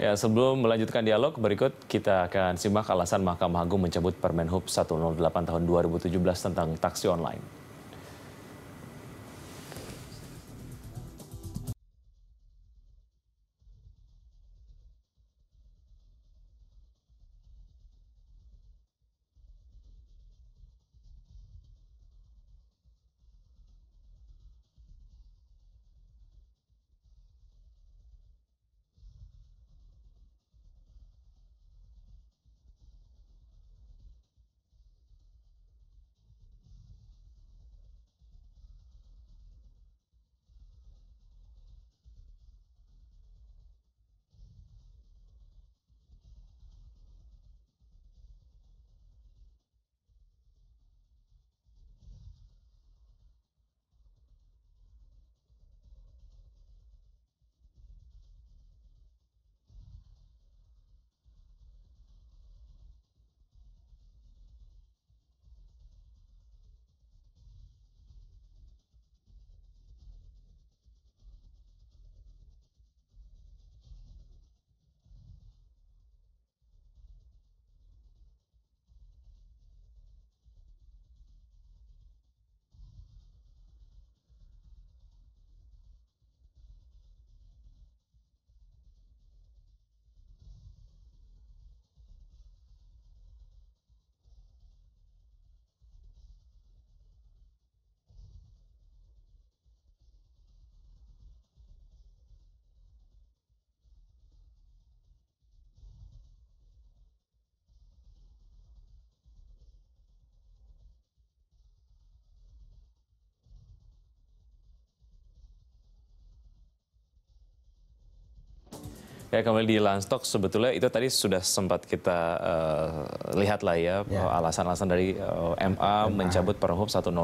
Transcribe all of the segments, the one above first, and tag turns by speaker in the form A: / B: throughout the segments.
A: Ya, sebelum melanjutkan dialog, berikut kita akan simak alasan Mahkamah Agung mencabut Permen Hub 108 tahun 2017 tentang taksi online. Ya kembali di Lantok, sebetulnya itu tadi sudah sempat kita uh, eh, lihat lah ya, ya. Eh, alasan-alasan ya. dari uh, eh, MA, MA mencabut Perhub 108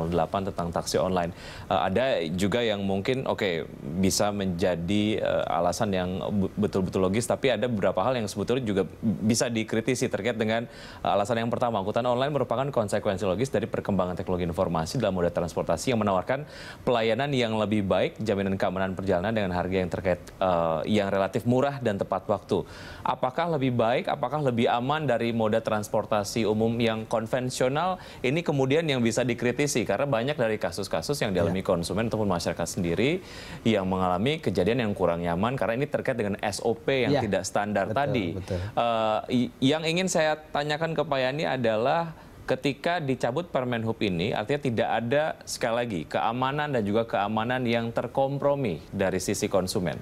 A: tentang taksi online. Uh, ada juga yang mungkin oke okay, bisa menjadi uh, alasan yang betul-betul logis tapi ada beberapa hal yang sebetulnya juga bisa dikritisi terkait dengan uh, alasan yang pertama angkutan online merupakan konsekuensi logis dari perkembangan teknologi informasi dalam moda transportasi yang menawarkan pelayanan yang lebih baik, jaminan keamanan perjalanan dengan harga yang terkait uh, yang relatif murah dan dan tepat waktu. Apakah lebih baik, apakah lebih aman dari moda transportasi umum yang konvensional? Ini kemudian yang bisa dikritisi karena banyak dari kasus-kasus yang dialami ya. konsumen ataupun masyarakat sendiri yang mengalami kejadian yang kurang nyaman karena ini terkait dengan SOP yang ya. tidak standar betul, tadi. Betul. Uh, yang ingin saya tanyakan ke Pak Yani adalah ketika dicabut Permen Hub ini artinya tidak ada sekali lagi keamanan dan juga keamanan yang terkompromi dari sisi konsumen.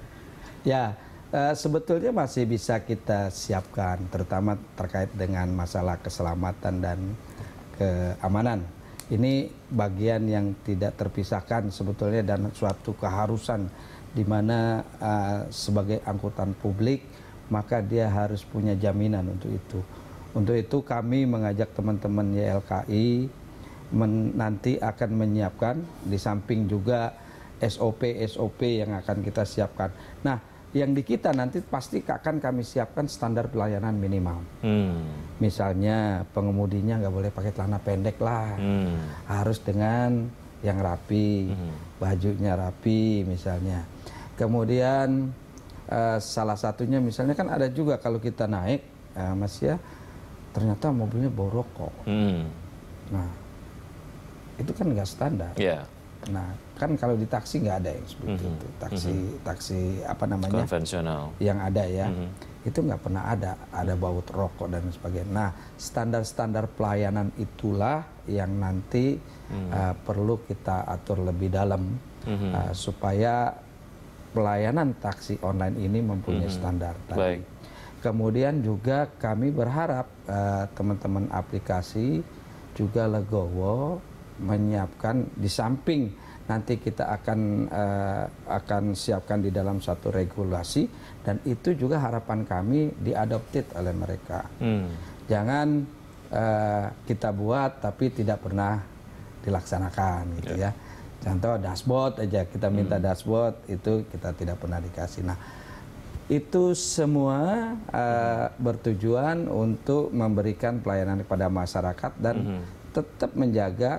B: Ya, Eh, sebetulnya masih bisa kita siapkan, terutama terkait dengan masalah keselamatan dan keamanan. Ini bagian yang tidak terpisahkan sebetulnya dan suatu keharusan di mana uh, sebagai angkutan publik maka dia harus punya jaminan untuk itu. Untuk itu kami mengajak teman-teman YLKI nanti akan menyiapkan di samping juga SOP-SOP yang akan kita siapkan. Nah, yang di kita nanti pasti akan kami siapkan standar pelayanan minimal. Hmm. Misalnya pengemudinya nggak boleh pakai celana pendek lah, hmm. harus dengan yang rapi, hmm. bajunya rapi misalnya. Kemudian uh, salah satunya misalnya kan ada juga kalau kita naik, uh, Mas ya, ternyata mobilnya borok kok.
A: Hmm. Nah,
B: itu kan nggak standar. Yeah. Nah, kan kalau di taksi nggak ada yang seperti mm -hmm. itu. Taksi mm -hmm. taksi apa namanya? konvensional. Yang ada ya. Mm -hmm. Itu nggak pernah ada, ada bau rokok dan sebagainya. Nah, standar-standar pelayanan itulah yang nanti mm -hmm. uh, perlu kita atur lebih dalam mm -hmm. uh, supaya pelayanan taksi online ini mempunyai mm -hmm. standar tadi. Baik. Kemudian juga kami berharap uh, eh, teman -teman aplikasi juga legowo menyiapkan di samping nanti kita akan uh, akan siapkan di dalam satu regulasi dan itu juga harapan kami diadopted oleh mereka. Hmm. Jangan uh, kita buat tapi tidak pernah dilaksanakan gitu yeah. ya. Contoh dashboard aja kita minta hmm. dashboard itu kita tidak pernah dikasih. Nah, itu semua uh, bertujuan untuk memberikan pelayanan kepada masyarakat dan -hmm. tetap menjaga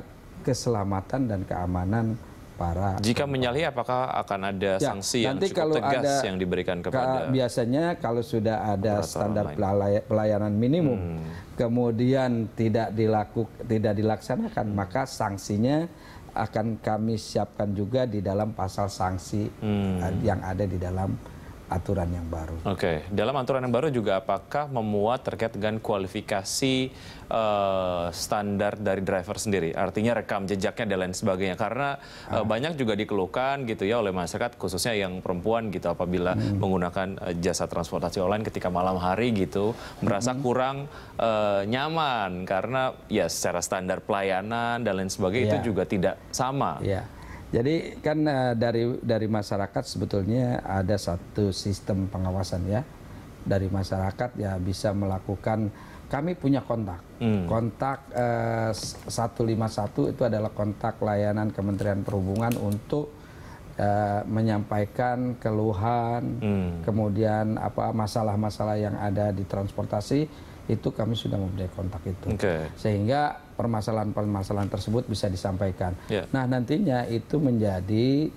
B: keselamatan dan keamanan para Jika
A: menyalahi apakah akan ada ya, sanksi yang cukup kalau tegas ada, yang diberikan kepada
B: biasanya kalau sudah ada standar online. pelayanan minimum hmm. kemudian tidak dilakukan, tidak dilaksanakan hmm. maka sanksinya akan kami siapkan juga di dalam pasal sanksi hmm. yang ada di dalam aturan yang baru. Oke,
A: okay. dalam aturan yang baru juga apakah memuat terkait dengan kualifikasi uh, standar dari driver sendiri? Artinya rekam jejaknya dan lain sebagainya. Karena eh, ah. uh, banyak juga dikeluhkan gitu ya oleh masyarakat khususnya yang perempuan gitu apabila hmm. menggunakan uh, jasa transportasi online ketika malam hari gitu merasa hmm. kurang uh, nyaman karena ya secara standar pelayanan dan lain sebagainya yeah. itu iya. juga tidak sama. Yeah.
B: Jadi kan eh, dari dari masyarakat sebetulnya ada satu sistem pengawasan ya dari masyarakat ya bisa melakukan kami punya kontak. Hmm. Kontak uh, eh, 151 itu adalah kontak layanan Kementerian Perhubungan untuk uh, menyampaikan keluhan, hmm. kemudian apa masalah-masalah yang ada di transportasi itu kami sudah mempunyai kontak itu. Okay. Sehingga permasalahan-permasalahan tersebut bisa disampaikan. Yeah. Nah, nantinya itu menjadi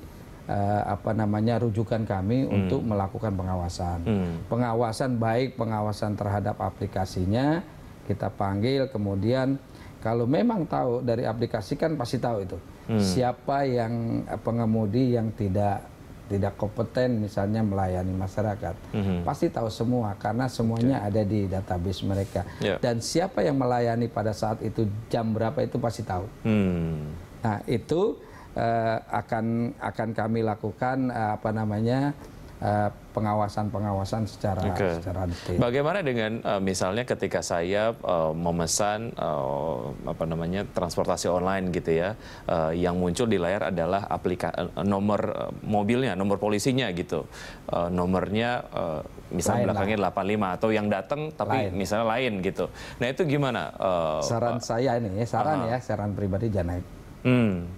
B: uh, apa namanya rujukan kami mm. untuk melakukan pengawasan. Mm. Pengawasan baik pengawasan terhadap aplikasinya kita panggil kemudian kalau memang tahu dari aplikasi kan pasti tahu itu. Hmm. Siapa yang eh, pengemudi yang tidak tidak kompeten misalnya melayani masyarakat mm-hmm. pasti tahu semua karena semuanya okay. ada di database mereka yeah. dan siapa yang melayani pada saat itu jam berapa itu pasti tahu mm. nah itu uh, akan akan kami lakukan uh, apa namanya Eh, pengawasan-pengawasan secara okay. secara detail.
A: Bagaimana dengan uh, misalnya ketika saya uh, memesan uh, apa namanya transportasi online gitu ya, uh, yang muncul di layar adalah aplikasi nomor mobilnya, nomor polisinya gitu, uh, nomornya uh, misalnya lain belakangnya lah. 85 atau yang datang tapi lain. misalnya lain gitu. Nah itu gimana? Uh, saran uh, saya
B: ini, saran uh -huh. ya, saran pribadi jangan Hmm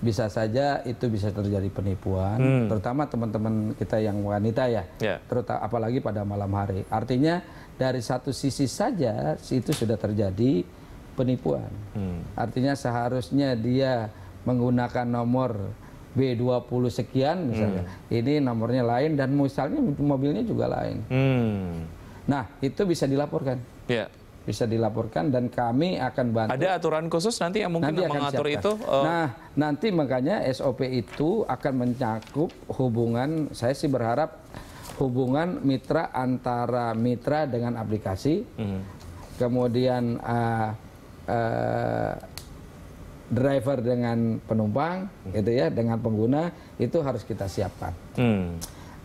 B: bisa saja itu bisa terjadi penipuan, hmm. terutama teman-teman kita yang wanita ya, yeah. terutama apalagi pada malam hari. Artinya dari satu sisi saja itu sudah terjadi penipuan. Hmm. Artinya seharusnya dia menggunakan nomor B20 sekian misalnya, hmm. ini nomornya lain dan misalnya mobilnya juga lain. Hmm. Nah itu bisa dilaporkan. Yeah bisa dilaporkan dan kami akan bantu. Ada
A: aturan khusus nanti yang mungkin nanti mengatur siapkan. itu? Uh... Nah,
B: nanti makanya SOP itu akan mencakup hubungan, saya sih berharap hubungan mitra antara mitra dengan aplikasi, hmm. kemudian uh, uh, driver dengan penumpang, hmm. gitu ya, dengan pengguna itu harus kita siapkan. Hmm.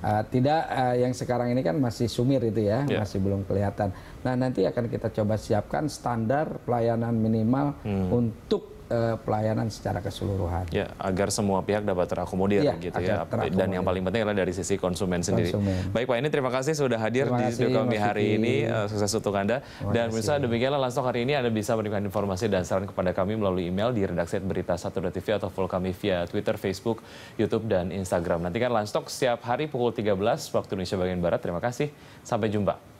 B: Uh, tidak uh, yang sekarang ini kan masih sumir itu ya, yeah. masih belum kelihatan. Nah nanti akan kita coba siapkan standar pelayanan minimal hmm. untuk uh, pelayanan secara keseluruhan.
A: Ya, agar semua pihak dapat terakomodir ya, gitu ya. Terakomodir. Dan yang paling penting adalah dari sisi konsumen, sendiri. Baik Pak ini terima kasih sudah hadir terima di studio kami hari ini. Uh, sukses untuk Anda. dan bisa demikianlah langsung hari ini Anda bisa menemukan informasi dan saran kepada kami melalui email di redaksi berita satu TV atau follow kami via Twitter, Facebook, YouTube dan Instagram. Nantikan Lanstock setiap hari pukul 13 waktu Indonesia bagian barat. Terima kasih. Sampai jumpa.